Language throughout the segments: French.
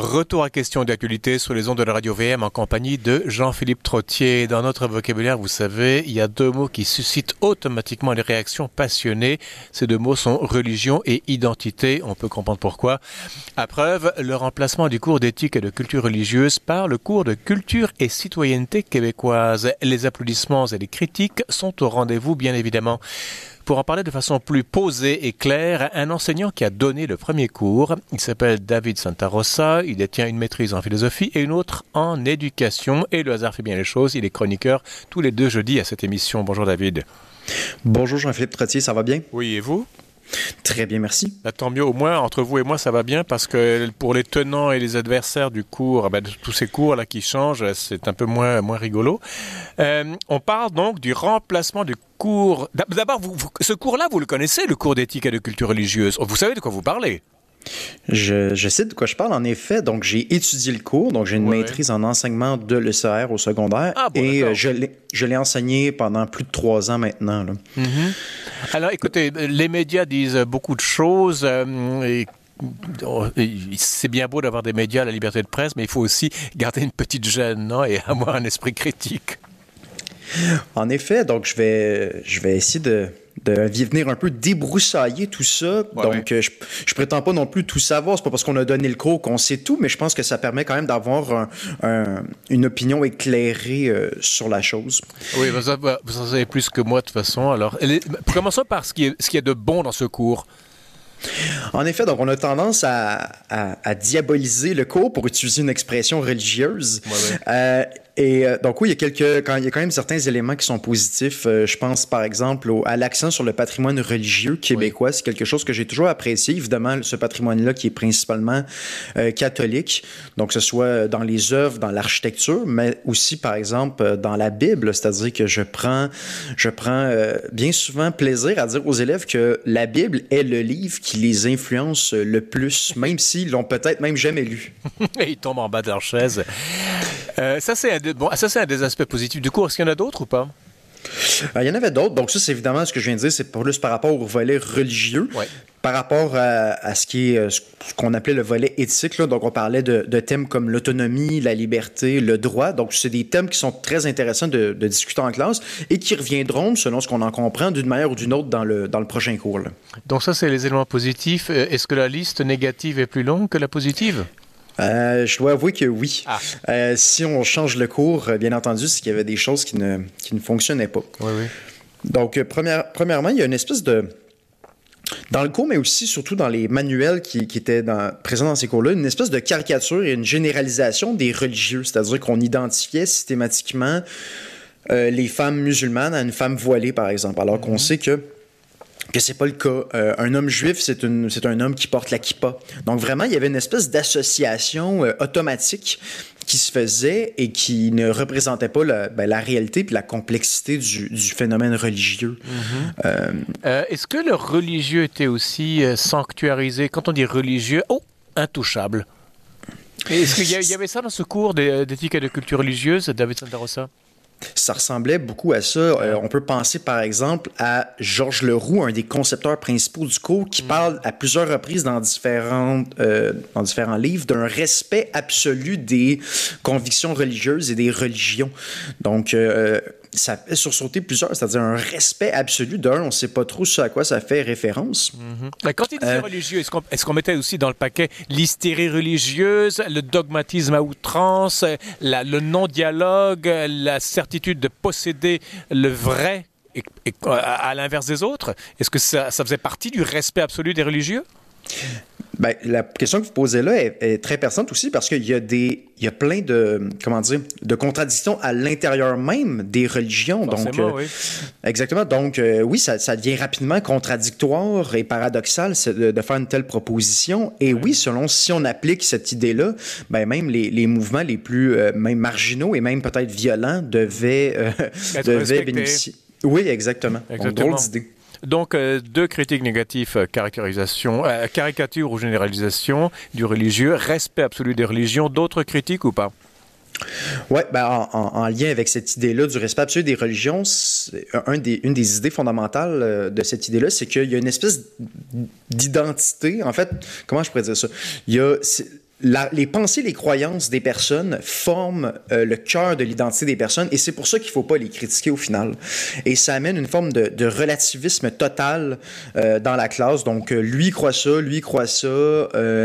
Retour à question d'actualité sur les ondes de la radio VM en compagnie de Jean-Philippe Trottier. Dans notre vocabulaire, vous savez, il y a deux mots qui suscitent automatiquement les réactions passionnées. Ces deux mots sont religion et identité. On peut comprendre pourquoi. À preuve, le remplacement du cours d'éthique et de culture religieuse par le cours de culture et citoyenneté québécoise. Les applaudissements et les critiques sont au rendez-vous, bien évidemment. Pour en parler de façon plus posée et claire, un enseignant qui a donné le premier cours, il s'appelle David Santarossa, il détient une maîtrise en philosophie et une autre en éducation, et le hasard fait bien les choses, il est chroniqueur tous les deux jeudis à cette émission. Bonjour David. Bonjour Jean-Philippe Trottier, ça va bien? Oui, et vous? Très bien, merci. Bah, tant mieux, au moins entre vous et moi ça va bien parce que pour les tenants et les adversaires du cours, ah, bah, tous ces cours là qui changent, c'est un peu moins, moins rigolo. Euh, on parle donc du remplacement du cours. D'abord, ce cours-là, vous le connaissez, le cours d'éthique et de culture religieuse. Vous savez de quoi vous parlez je, sais de quoi je parle. En effet, donc j'ai étudié le cours, donc j'ai une maîtrise en enseignement de l'ECR au secondaire ah, et euh, je l'ai enseigné pendant plus de trois ans maintenant. Mm-hmm. Alors écoutez, les médias disent beaucoup de choses. Euh, c'est bien beau d'avoir des médias, la liberté de presse, mais il faut aussi garder une petite gêne non? et avoir un esprit critique. En effet, donc je vais, je vais essayer de, de venir un peu débroussailler tout ça. Donc, euh, Je, je, prétends pas non plus tout savoir. C'est pas parce qu'on a donné le cours qu'on sait tout, mais je pense que ça permet quand même d'avoir une opinion éclairée euh, sur la chose. Oui, ben ben, vous, en savez plus que moi de toute façon. Alors, ben, commençons par ce qui, est, ce de bon dans ce cours. En effet, donc on a tendance à, diaboliser le cours pour utiliser une expression religieuse. Euh, et euh, donc oui, il y a quelques, quand, il quand même certains éléments qui sont positifs. Euh, je pense par exemple à l'accent sur le patrimoine religieux québécois. C'est quelque chose que j'ai toujours apprécié. Évidemment, ce patrimoine-là qui est principalement euh, catholique, donc que ce soit dans les œuvres, dans l'architecture, mais aussi par exemple dans la Bible. C'est-à-dire que je prends, je prends bien souvent plaisir à dire aux élèves que la Bible est le livre qui les influence le plus, même s'ils l'ont peut-être même jamais lu. ils tombent en bas de leur chaise. Euh, ça, c'est un, des aspects positifs. Du coup, est-ce qu'il y en a d'autres ou pas? Euh, il y en avait d'autres. Donc, ça, c'est évidemment ce que je viens de dire, c'est plus par rapport au volet religieux. Par rapport à, euh, ce qu'on appelait le volet éthique, donc on parlait de, thèmes comme l'autonomie, la liberté, le droit. Donc, c'est des thèmes qui sont très intéressants de, discuter en classe et qui reviendront, selon ce qu'on en comprend, d'une manière ou d'une autre dans le, prochain cours. Donc, ça, c'est les éléments positifs. Est-ce que la liste négative est plus longue que la positive? Euh, je dois avouer que oui. Ah. Euh, si on change le cours, euh, bien entendu, c'est qu'il y avait des choses qui ne, ne fonctionnaient pas. Oui, oui. Donc, première, premièrement, il y a une espèce de. Dans le cours, mais aussi surtout dans les manuels qui, étaient présents dans ces cours-là, une espèce de caricature et une généralisation des religieux. C'est-à-dire qu'on identifiait systématiquement les femmes musulmanes à une femme voilée, par exemple. Alors qu'on mhm. sait que que c'est pas le cas. Euh, un homme juif, c'est, un homme qui porte la kippa. Donc vraiment, il y avait une espèce d'association euh, automatique qui se faisait et qui ne représentait pas la, ben, réalité puis la complexité du, phénomène religieux. Mm-hmm. Euh, est-ce que le religieux était aussi sanctuarisé Quand on dit religieux, oh, intouchable. Est-ce qu'il y, avait ça dans ce cours d'éthique et de culture religieuse, David Santarossa ça ressemblait beaucoup à ça. Euh, on peut penser par exemple à Georges Leroux, un des concepteurs principaux du cours, qui mm. parle à plusieurs reprises dans, différentes, euh, dans différents livres d'un respect absolu des convictions religieuses et des religions. Donc, euh, ça fait sursauter plusieurs, c'est-à-dire un respect absolu d'un, on ne sait pas trop ce à quoi ça fait référence. Mm-hmm. la Quand il disait euh, religieux, est-ce qu'on mettait aussi dans le paquet l'hystérie religieuse, le dogmatisme à outrance, le non-dialogue, la certitude de posséder le vrai et, à, l'inverse des autres? Est-ce que ça faisait partie du respect absolu des religieux? Ben la question que vous posez là est, très pertinente aussi parce qu'il y a des, il y a plein de, comment dire, de contradictions à l'intérieur même des religions. donc, euh, oui. exactement. Donc, euh, oui, ça, devient rapidement contradictoire et paradoxal de, faire une telle proposition. Et oui, selon si on applique cette idée-là, ben même les, les, mouvements les plus euh, même marginaux et même peut-être violents devaient, devaient bénéficier. Oui, exactement. exactement. drôle d'idée. Donc, euh, deux critiques négatives, euh, caractérisation, euh, caricature ou généralisation du religieux, respect absolu des religions, d'autres critiques ou pas oui, ben en, lien avec cette idée-là du respect absolu des religions, un des, une des idées fondamentales de cette idée-là, c'est qu'il y a une espèce d'identité. En fait, comment je pourrais dire ça? Il y a les pensées, les croyances des personnes forment euh, le cœur de l'identité des personnes et c'est pour ça qu'il ne faut pas les critiquer au final. Et ça amène une forme de, relativisme total euh, dans la classe. Donc, euh, lui croit ça, lui croit ça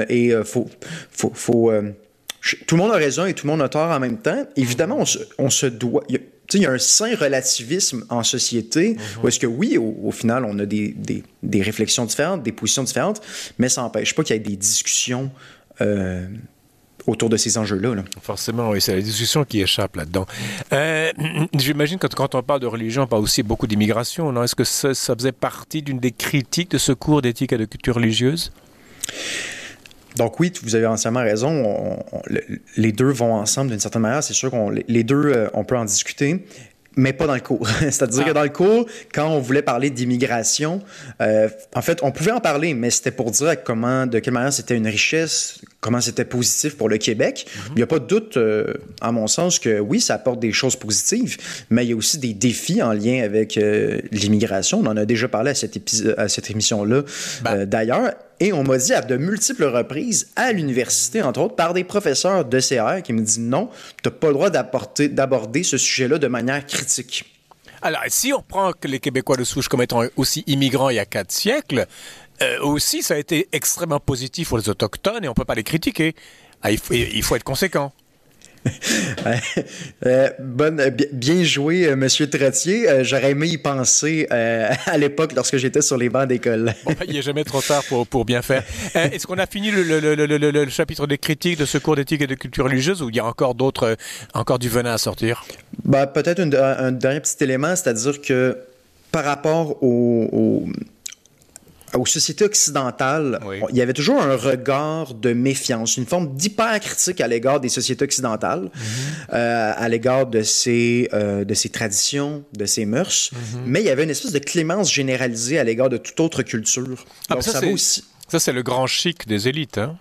et faut... faut, tout le monde a raison et tout le monde a tort en même temps. Évidemment, on se, doit... il y a un sain relativisme en société parce mhm. où que oui, au, final, on a des, réflexions différentes, des positions différentes, mais ça n'empêche pas qu'il y ait des discussions euh, autour de ces enjeux-là. Forcément, oui, c'est la discussion qui échappe là-dedans. Euh, j'imagine que quand on parle de religion, on parle aussi beaucoup d'immigration. Est-ce que ça, faisait partie d'une des critiques de ce cours d'éthique et de culture religieuse? Donc oui, vous avez entièrement raison. les deux vont ensemble d'une certaine manière. C'est sûr qu'on les deux, euh, on peut en discuter mais pas dans le cours. C'est-à-dire que ah. dans le cours, quand on voulait parler d'immigration, euh, en fait, on pouvait en parler, mais c'était pour dire comment, de quelle manière c'était une richesse, comment c'était positif pour le Québec. Mhm. Il n'y a pas de doute, euh, à mon sens, que oui, ça apporte des choses positives, mais il y a aussi des défis en lien avec euh, l'immigration. On en a déjà parlé à cette, cette émission-là ben. euh, d'ailleurs. Et on m'a dit à de multiples reprises, à l'université, entre autres, par des professeurs de CR qui me disent non, tu n'as pas le droit d'aborder ce sujet-là de manière critique. Alors, si on prend que les Québécois de souche comme étant aussi immigrants il y a quatre siècles, euh, aussi, ça a été extrêmement positif pour les Autochtones et on ne peut pas les critiquer. Ah, il, faut, être conséquent. Euh, bonne, euh, bien joué, M. Monsieur Trottier. J'aurais aimé y penser à l'époque lorsque j'étais sur les bancs d'école. il n'est jamais trop tard pour, pour bien faire. Est-ce qu'on a fini le, le, le, chapitre des critiques de ce cours d'éthique et de culture religieuse ou il y a encore d'autres, encore du venin à sortir? Bah Peut-être un, dernier petit élément, c'est-à-dire que par rapport au aux sociétés occidentales, il y avait toujours un regard de méfiance, une forme d'hypercritique à l'égard des sociétés occidentales, mhm. euh, à l'égard de, ces euh, de ces traditions, de ces mœurs, mhm. mais il y avait une espèce de clémence généralisée à l'égard de toute autre culture. Ah, ça, aussi... ça c'est le grand chic des élites, hein?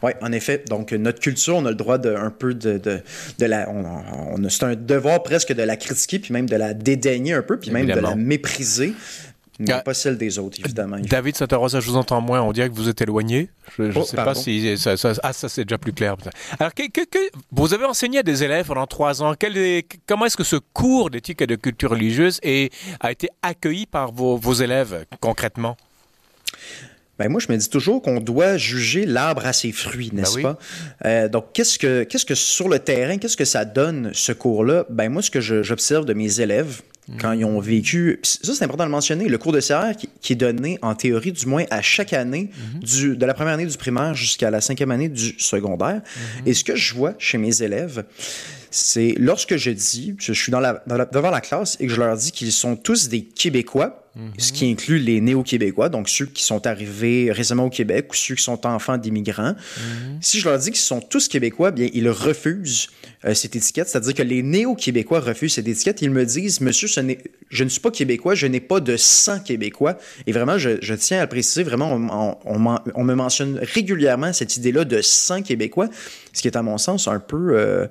Oui, en effet. Donc, notre culture, on a le droit de un peu de, de, la. On, c'est un devoir presque de la critiquer, puis même de la dédaigner un peu, puis même de la mépriser mais pas celle des autres, euh, évidemment. David Satarosa, je vous entends moins. On dirait que vous êtes éloigné. Je ne oh, sais pas si. Ça, ah, ça, c'est déjà plus clair. Alors, que, vous avez enseigné à des élèves pendant trois ans. comment est-ce que ce cours d'éthique et de culture religieuse a été accueilli par vos, élèves concrètement? Ben moi, je me dis toujours qu'on doit juger l'arbre à ses fruits, ben n'est-ce pas? Euh, donc, qu'est-ce que, quest que sur le terrain, qu'est-ce que ça donne, ce cours-là? Ben moi, ce que j'observe de mes élèves, quand ils ont vécu. Ça, c'est important de le mentionner. Le cours de CR qui, est donné, en théorie, du moins à chaque année, mhm. du, de la première année du primaire jusqu'à la cinquième année du secondaire. Mhm. Et ce que je vois chez mes élèves, c'est lorsque je dis, je, suis dans la, devant la classe et que je leur dis qu'ils sont tous des Québécois, mhm. ce qui inclut les néo-québécois, donc ceux qui sont arrivés récemment au Québec ou ceux qui sont enfants d'immigrants. Mhm. Si je leur dis qu'ils sont tous Québécois, bien, ils refusent euh, cette étiquette, c'est-à-dire que les néo-québécois refusent cette étiquette. Ils me disent, monsieur, ce je ne suis pas Québécois, je n'ai pas de sang Québécois. Et vraiment, je, tiens à le préciser, vraiment, on, me mentionne régulièrement cette idée-là de sang Québécois, ce qui est à mon sens un peu... Euh,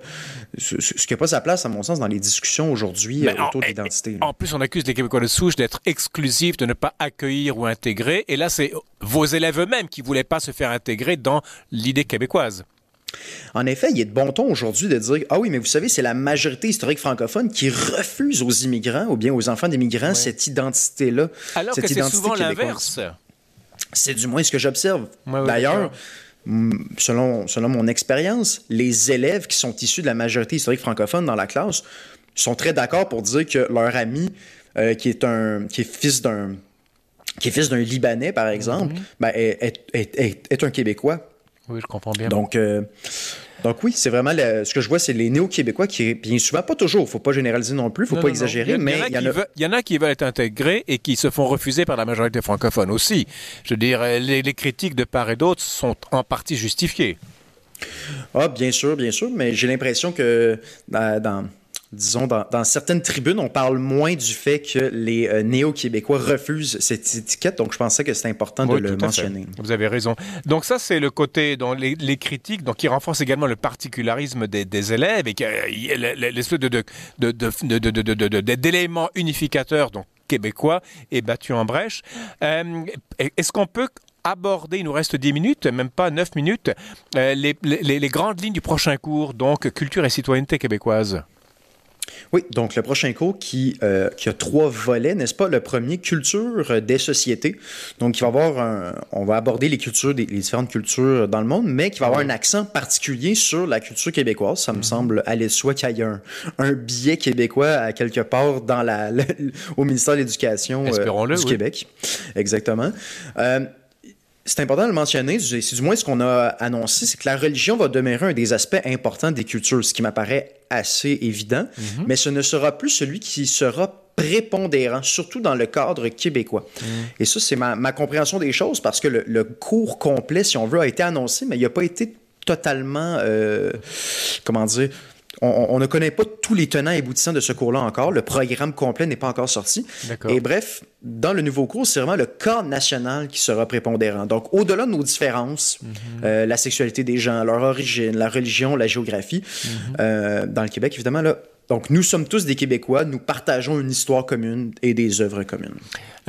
ce, qui n'a pas sa place, à mon sens, dans les discussions aujourd'hui euh, autour de eh, l'identité. En plus, on accuse les Québécois de souche d'être exclusifs, de ne pas accueillir ou intégrer. Et là, c'est vos élèves eux-mêmes qui ne voulaient pas se faire intégrer dans l'idée québécoise. En effet, il est de bon ton aujourd'hui de dire Ah oui, mais vous savez, c'est la majorité historique francophone qui refuse aux immigrants ou bien aux enfants d'immigrants cette identité-là. Alors que c'est souvent l'inverse. C'est du moins ce que j'observe. D'ailleurs, selon, selon mon expérience, les élèves qui sont issus de la majorité historique francophone dans la classe sont très d'accord pour dire que leur ami, euh, qui, est un, qui fils d'un qui est fils d'un Libanais, par exemple, mhm. ben, est, un Québécois. Oui, je comprends bien. Donc, euh, donc oui, c'est vraiment ce que je vois, c'est les néo-québécois qui, bien souvent, pas toujours, faut pas généraliser non plus, faut pas exagérer, mais il y, en a... qui veulent être intégrés et qui se font refuser par la majorité francophone aussi. Je veux dire, euh, les, les critiques de part et d'autre sont en partie justifiées. Ah, bien sûr, bien sûr, mais j'ai l'impression que euh, dans, disons, dans, certaines tribunes, on parle moins du fait que les euh, néo-québécois refusent cette étiquette. Donc, je pensais que c'était important de le mentionner. Vous avez raison. Donc, ça, c'est le côté dans les, critiques, donc qui renforce également le particularisme des, élèves et l'espèce d'éléments unificateurs, donc québécois, est battu en brèche. Euh, est-ce qu'on peut aborder, il nous reste 10 minutes, même pas 9 minutes, euh, les, les grandes lignes du prochain cours, donc culture et citoyenneté québécoise oui, donc le prochain cours euh, qui, a trois volets, n'est-ce pas? Le premier, culture des sociétés. Donc, il va avoir on va aborder les cultures, différentes cultures dans le monde, mais qui va avoir un accent particulier sur la culture québécoise. Ça me mhm. semble aller soit soi qu'il y ait un, billet québécois à quelque part dans la, au ministère de l'Éducation euh, du Québec. Exactement. Euh, c'est important de le mentionner, c'est du moins ce qu'on a annoncé, c'est que la religion va demeurer un des aspects importants des cultures, ce qui m'apparaît assez évident, mhm. mais ce ne sera plus celui qui sera prépondérant, surtout dans le cadre québécois. Mhm. Et ça, c'est ma, compréhension des choses parce que le, cours complet, si on veut, a été annoncé, mais il n'a pas été totalement, euh, comment dire, on, ne connaît pas tous les tenants et aboutissants de ce cours-là encore. Le programme complet n'est pas encore sorti. Et bref, dans le nouveau cours, c'est vraiment le corps national qui sera prépondérant. Donc, au-delà de nos différences, mhm. euh, la sexualité des gens, leur origine, la religion, la géographie, mhm. euh, dans le Québec, évidemment, donc, nous sommes tous des Québécois, nous partageons une histoire commune et des œuvres communes.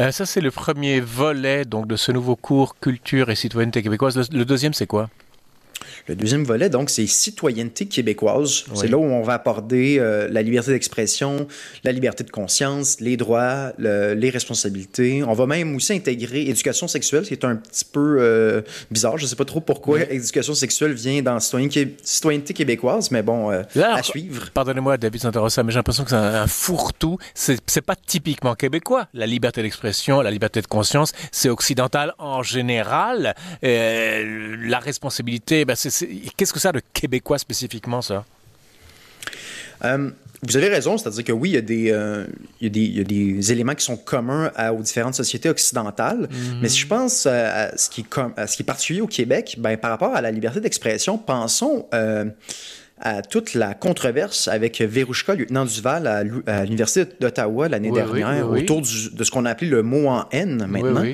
Euh, ça, c'est le premier volet donc, de ce nouveau cours Culture et citoyenneté québécoise. le deuxième, c'est quoi le deuxième volet, donc, c'est citoyenneté québécoise. C'est là où on va apporter euh, la liberté d'expression, la liberté de conscience, les droits, les responsabilités. On va même aussi intégrer éducation sexuelle, qui est un petit peu euh, bizarre. Je ne sais pas trop pourquoi éducation sexuelle vient dans citoyenneté québécoise, mais bon, euh, à suivre. Pardonnez-moi, David ça mais j'ai l'impression que c'est un, fourre-tout. C'est, c'est pas typiquement québécois. La liberté d'expression, la liberté de conscience, c'est occidental en général. la responsabilité, ben, c'est Qu'est-ce que ça de québécois spécifiquement, ça? Euh, vous avez raison, c'est-à-dire que oui, il y, a des, euh, des, éléments qui sont communs aux différentes sociétés occidentales, mhm. mais si je pense à, ce qui est, à ce qui particulier au Québec, ben, par rapport à la liberté d'expression, pensons euh, à toute la controverse avec Verouchka, lieutenant Duval, à, l'Université d'Ottawa l'année dernière, autour de ce qu'on a appelé le mot en haine maintenant.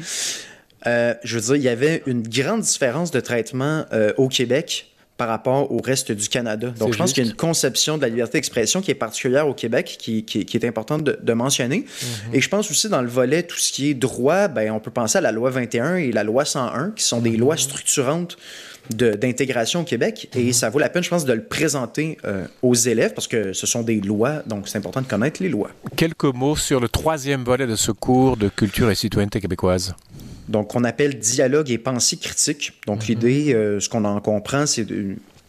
Euh, je veux dire, il y avait une grande différence de traitement euh, au Québec par rapport au reste du Canada. Donc, je pense qu'il y a une conception de la liberté d'expression qui est particulière au Québec, qui, est importante de, mentionner. Mm-hmm. Et je pense aussi dans le volet tout ce qui est droit, ben, on peut penser à la loi 21 et la loi 101, qui sont des mm-hmm. lois structurantes d'intégration au Québec. Et mm-hmm. ça vaut la peine, je pense, de le présenter euh, aux élèves parce que ce sont des lois, donc c'est important de connaître les lois. Quelques mots sur le troisième volet de ce cours de culture et citoyenneté québécoise donc qu'on appelle dialogue et pensée critique. Donc mhm. l'idée, euh, ce qu'on en comprend, c'est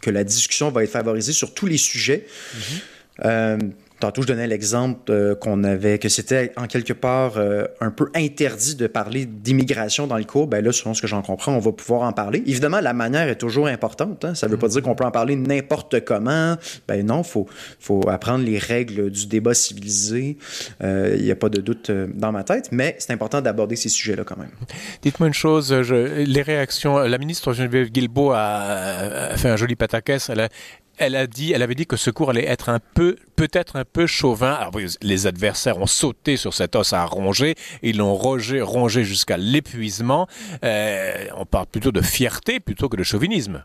que la discussion va être favorisée sur tous les sujets. Mhm. Euh, Tantôt, je donnais l'exemple euh, qu'on avait, que c'était en quelque part euh, un peu interdit de parler d'immigration dans le cours. Ben là, selon ce que j'en comprends, on va pouvoir en parler. Évidemment, la manière est toujours importante. Hein. Ça ne veut pas mm. dire qu'on peut en parler n'importe comment. Ben non, faut faut apprendre les règles du débat civilisé. Il euh, n'y a pas de doute dans ma tête, mais c'est important d'aborder ces sujets-là quand même. Dites-moi une chose, les réactions. La ministre Geneviève Guilbeault a, fait un joli pataquès. Elle a elle a dit, elle avait dit que ce cours allait être un peu, peut-être un peu chauvin. les adversaires ont sauté sur cet os à ronger, ils l'ont rongé, rongé jusqu'à l'épuisement. Euh, on parle plutôt de fierté plutôt que de chauvinisme.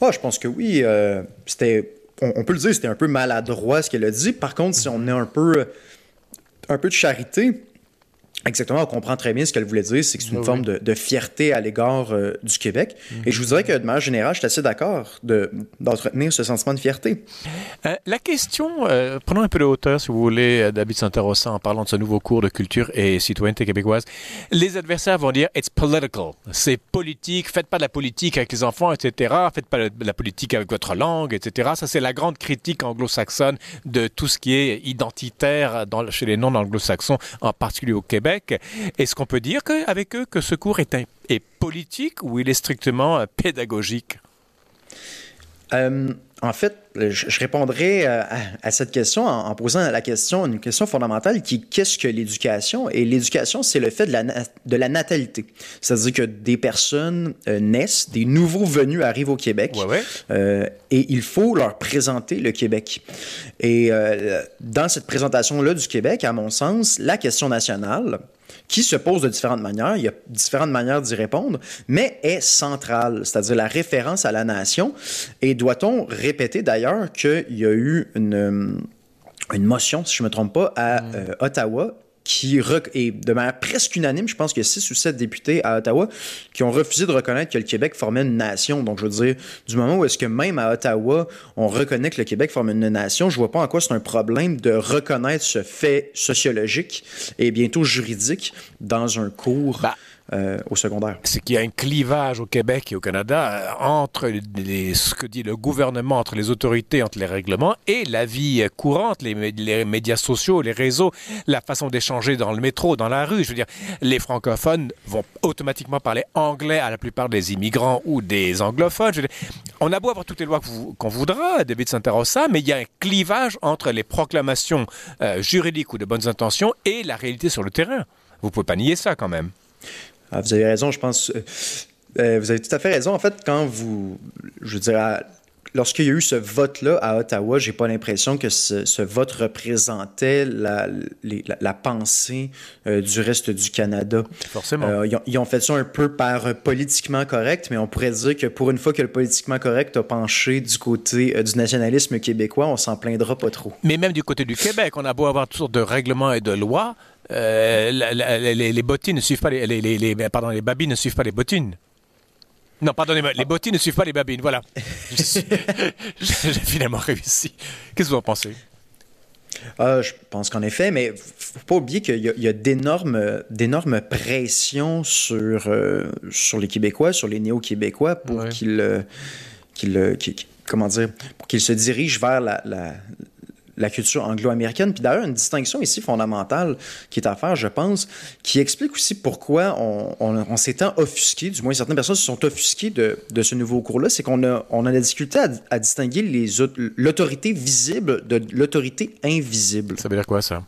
Ah, je pense que oui. Euh, c'était, on, peut le dire, c'était un peu maladroit ce qu'elle a dit. Par contre, si on est un peu, un peu de charité, Exactement, on comprend très bien ce qu'elle voulait dire, c'est que c'est une ah forme de, fierté à l'égard euh, du Québec. Et je vous dirais que de manière générale, je suis assez d'accord d'entretenir ce sentiment de fierté. Euh, la question, euh, prenons un peu de hauteur, si vous voulez, David Santarossa, en parlant de ce nouveau cours de culture et citoyenneté québécoise. Les adversaires vont dire it's political, c'est politique, faites pas de la politique avec les enfants, etc., faites pas de la politique avec votre langue, etc. Ça, c'est la grande critique anglo-saxonne de tout ce qui est identitaire dans, chez les non-anglo-saxons, en particulier au Québec. Est-ce qu'on peut dire que, eux que ce cours est, politique ou il est strictement euh, pédagogique euh, en fait, je répondrai euh, à, cette question en, posant la question, une question fondamentale qui est qu'est-ce que l'éducation? Et l'éducation, c'est le fait de la, de la natalité. C'est-à-dire que des personnes euh, naissent, des nouveaux venus arrivent au Québec euh, et il faut leur présenter le Québec. Et dans cette présentation-là du Québec, à mon sens, la question nationale, qui se pose de différentes manières. Il y a différentes manières d'y répondre, mais est centrale, c'est-à-dire la référence à la nation. Et doit-on répéter d'ailleurs qu'il y a eu une euh, une motion, si je ne me trompe pas, à mm. euh, Ottawa qui et de manière presque unanime, je pense qu'il y a six ou sept députés à Ottawa qui ont refusé de reconnaître que le Québec formait une nation. Donc, je veux dire, du moment où est-ce que même à Ottawa, on reconnaît que le Québec forme une nation, je vois pas en quoi c'est un problème de reconnaître ce fait sociologique et bientôt juridique dans un cours. Bah, euh, au secondaire. C'est qu'il y a un clivage au Québec et au Canada euh, entre ce que dit le gouvernement, entre les autorités, entre les règlements et la vie courante, les, médias sociaux, les réseaux, la façon d'échanger dans le métro, dans la rue. Je veux dire, les francophones vont automatiquement parler anglais à la plupart des immigrants ou des anglophones. on a beau avoir toutes les lois qu'on voudra, David ça, mais il y a un clivage entre les proclamations euh, juridiques ou de bonnes intentions et la réalité sur le terrain. Vous pouvez pas nier ça quand même. Ah, vous avez raison, je pense. Euh, euh, vous avez tout à fait raison. En fait, quand vous. Je veux dire, lorsqu'il y a eu ce vote-là à Ottawa, j'ai pas l'impression que ce, vote représentait la, pensée euh, du reste du Canada. Forcément. ils, ont, fait ça un peu par politiquement correct, mais on pourrait dire que pour une fois que le politiquement correct a penché du côté du nationalisme québécois, on s'en plaindra pas trop. Mais même du côté du Québec, on a beau avoir toutes sortes de règlements et de lois, euh, les, les, bottines ne suivent pas les, les, les, pardon les babines ne suivent pas les bottines. Non, pardonnez-moi, les ah. bottines ne suivent pas les babines. Voilà, j'ai finalement réussi. Qu'est-ce que vous en pensez ah, je pense qu'en effet, mais faut pas oublier qu'il y a, d'énormes, pressions sur, euh, sur les Québécois, sur les néo-Québécois pour euh, qu'ils, comment dire, se dirigent vers la la culture anglo-américaine. Puis d'ailleurs, une distinction ici fondamentale qui est à faire, je pense, qui explique aussi pourquoi on, on, on offusqué, du moins certaines personnes se sont offusquées de, de ce nouveau cours-là, c'est qu'on a, on a la difficulté à, à distinguer l'autorité visible de l'autorité invisible. Ça veut dire quoi ça?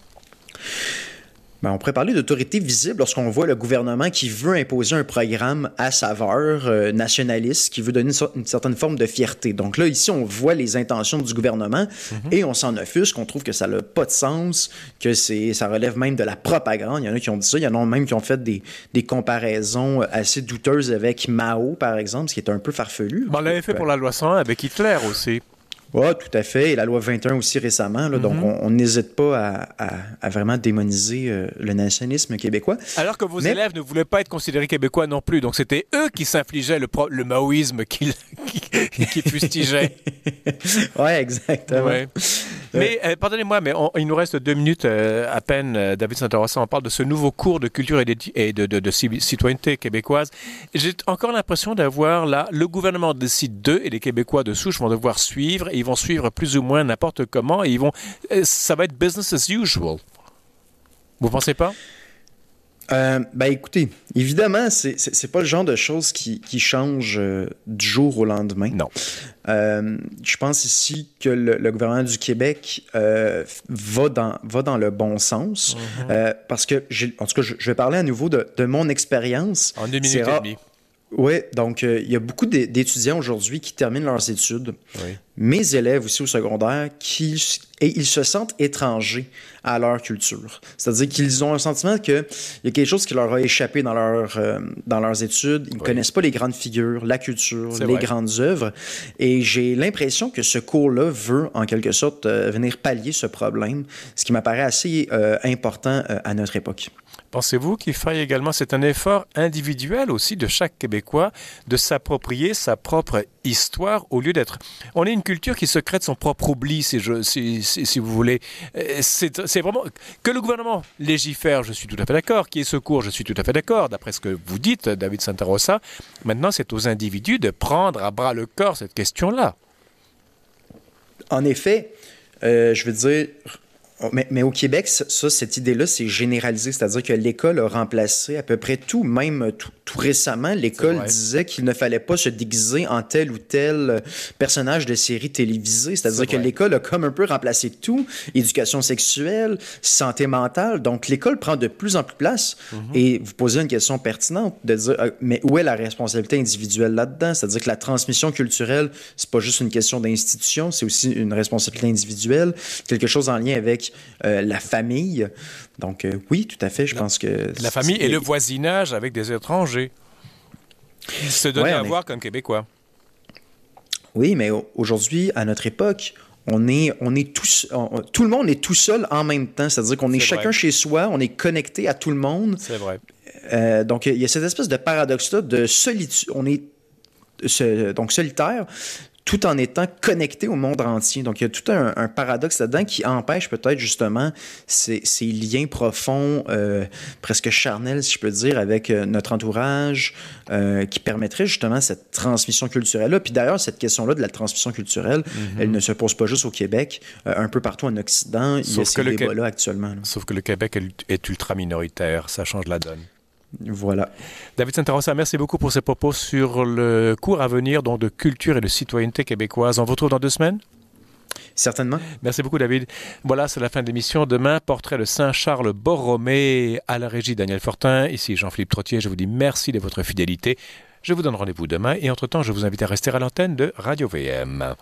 Ben, on pourrait parler d'autorité visible lorsqu'on voit le gouvernement qui veut imposer un programme à saveur euh, nationaliste, qui veut donner une, certaine forme de fierté. Donc là, ici, on voit les intentions du gouvernement mhm. et on s'en offusque, on trouve que ça n'a pas de sens, que ça relève même de la propagande. Il y en a qui ont dit ça, il y en a même qui ont fait des, comparaisons euh, assez douteuses avec Mao, par exemple, ce qui est un peu farfelu. Ben, on l'avait fait pour la loi 101 avec Hitler aussi. Oui, tout à fait. Et la loi 21 aussi récemment. Donc, mhm. on n'hésite pas à, vraiment démoniser euh, le nationalisme québécois. Alors que vos élèves ne voulaient pas être considérés québécois non plus. Donc, c'était eux qui s'infligeaient le, maoïsme qu'ils qui, qui fustigeaient. oui, exactement. Euh, mais euh, pardonnez-moi, mais il nous reste deux minutes euh, à peine, David saint On parle de ce nouveau cours de culture et, de, de, citoyenneté québécoise. J'ai encore l'impression d'avoir là, le gouvernement décide d'eux et les Québécois de souche vont devoir suivre. Et ils vont suivre plus ou moins n'importe comment et ils vont. Ça va être business as usual. Vous pensez pas? Euh, ben écoutez, évidemment, c'est pas le genre de choses qui, qui change euh, du jour au lendemain. Non. Euh, je pense ici que le, gouvernement du Québec euh, va, dans, va dans le bon sens. Mhm. parce que, en tout cas, je, vais parler à nouveau de, de mon expérience. En deux minutes et demie. Oui, donc il y a beaucoup d'étudiants aujourd'hui qui terminent leurs études. Oui mes élèves aussi au secondaire qui et ils se sentent étrangers à leur culture. C'est-à-dire qu'ils ont un sentiment qu'il y a quelque chose qui leur a échappé dans, leur, euh, dans leurs études. Ils ne connaissent pas les grandes figures, la culture, les grandes œuvres. Et j'ai l'impression que ce cours-là veut, en quelque sorte, euh, venir pallier ce problème, ce qui m'apparaît assez euh, important à notre époque. Pensez-vous qu'il faille également, c'est un effort individuel aussi de chaque Québécois de s'approprier sa propre histoire au lieu d'être... On est une culture qui secrète son propre oubli, si, je, si, si, vous voulez. Euh, c'est vraiment que le gouvernement légifère, je suis tout à fait d'accord, qui est secours, je suis tout à fait d'accord, d'après ce que vous dites, David Santarossa. Maintenant, c'est aux individus de prendre à bras le corps cette question-là. En effet, euh, je veux dire, mais, au Québec, ça, cette idée-là, c'est généralisé. C'est-à-dire que l'école a remplacé à peu près tout. Même tout, récemment, l'école disait qu'il ne fallait pas se déguiser en tel ou tel euh, personnage de série télévisée. C'est-à-dire que l'école a comme un peu remplacé tout. Éducation sexuelle, santé mentale. Donc, l'école prend de plus en plus place. Mm-hmm. Et vous posez une question pertinente de dire, euh, mais où est la responsabilité individuelle là-dedans? C'est-à-dire que la transmission culturelle, c'est pas juste une question d'institution, c'est aussi une responsabilité individuelle. Quelque chose en lien avec euh, la famille. Donc euh, oui, tout à fait, je pense que... La famille et le voisinage avec des étrangers. Se donner à voir comme Québécois. Oui, mais aujourd'hui, à notre époque, on est, on est tous, tout le monde est tout seul en même temps. C'est-à-dire qu'on est, chacun chez soi, on est connecté à tout le monde. C'est vrai. Euh, donc, il y a cette espèce de paradoxe-là de solitude. On est donc solitaire, tout en étant connecté au monde entier. Donc, il y a tout un, paradoxe là-dedans qui empêche peut-être justement ces, liens profonds, euh, presque charnels, si je peux dire, avec euh, notre entourage, euh, qui permettrait justement cette transmission culturelle-là. Puis d'ailleurs, cette question-là de la transmission culturelle, mm-hmm. elle ne se pose pas juste au Québec, un peu partout en Occident, il y a ces débats-là actuellement. Sauf que le Québec est ultra minoritaire, ça change la donne. Voilà. David saint merci beaucoup pour ces propos sur le cours à venir donc, de culture et de citoyenneté québécoise. On vous retrouve dans deux semaines Certainement. Merci beaucoup, David. Voilà, c'est la fin de l'émission. Demain, portrait de Saint-Charles Borromée à la régie Daniel Fortin. Ici Jean-Philippe Trottier. Je vous dis merci de votre fidélité. Je vous donne rendez-vous demain et entre-temps, je vous invite à rester à l'antenne de Radio VM.